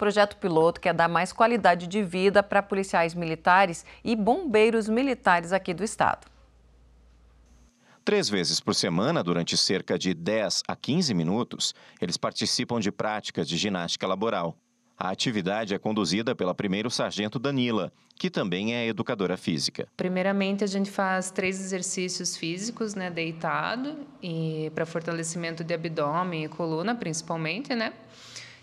projeto piloto quer é dar mais qualidade de vida para policiais militares e bombeiros militares aqui do estado. Três vezes por semana, durante cerca de 10 a 15 minutos, eles participam de práticas de ginástica laboral. A atividade é conduzida pela primeiro sargento Danila, que também é educadora física. Primeiramente, a gente faz três exercícios físicos, né, deitado e para fortalecimento de abdômen e coluna, principalmente, né?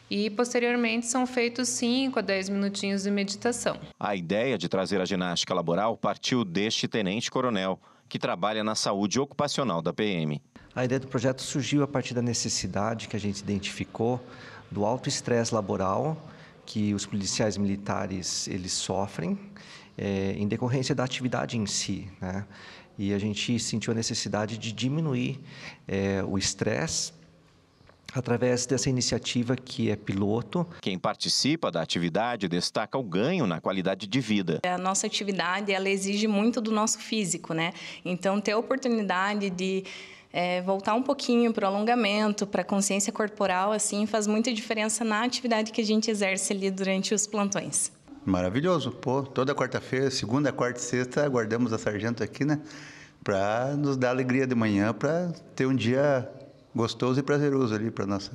e posteriormente são feitos 5 a 10 minutinhos de meditação. A ideia de trazer a ginástica laboral partiu deste tenente-coronel, que trabalha na saúde ocupacional da PM. A ideia do projeto surgiu a partir da necessidade que a gente identificou do alto estresse laboral que os policiais militares eles sofrem é, em decorrência da atividade em si, né? E a gente sentiu a necessidade de diminuir é, o estresse através dessa iniciativa que é piloto. Quem participa da atividade destaca o ganho na qualidade de vida. A nossa atividade ela exige muito do nosso físico, né? Então ter a oportunidade de é, voltar um pouquinho para o alongamento, para a consciência corporal, assim, faz muita diferença na atividade que a gente exerce ali durante os plantões. Maravilhoso, pô. Toda quarta-feira, segunda, quarta e sexta, aguardamos a sargento aqui, né? Para nos dar alegria de manhã, para ter um dia gostoso e prazeroso ali para nosso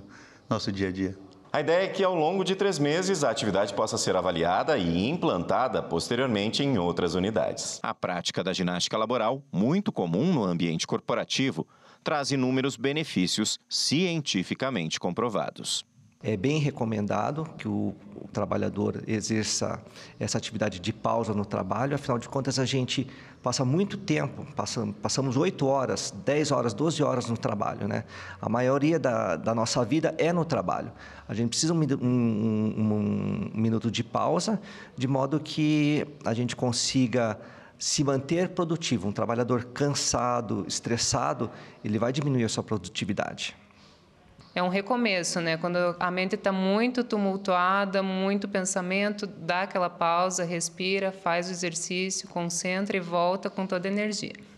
nosso dia a dia. A ideia é que ao longo de três meses a atividade possa ser avaliada e implantada posteriormente em outras unidades. A prática da ginástica laboral, muito comum no ambiente corporativo, traz inúmeros benefícios cientificamente comprovados. É bem recomendado que o, o trabalhador exerça essa atividade de pausa no trabalho, afinal de contas, a gente passa muito tempo, passamos, passamos 8 horas, 10 horas, 12 horas no trabalho, né? A maioria da, da nossa vida é no trabalho. A gente precisa um, um, um, um minuto de pausa, de modo que a gente consiga se manter produtivo. Um trabalhador cansado, estressado, ele vai diminuir a sua produtividade é um recomeço, né? Quando a mente está muito tumultuada, muito pensamento, dá aquela pausa, respira, faz o exercício, concentra e volta com toda a energia.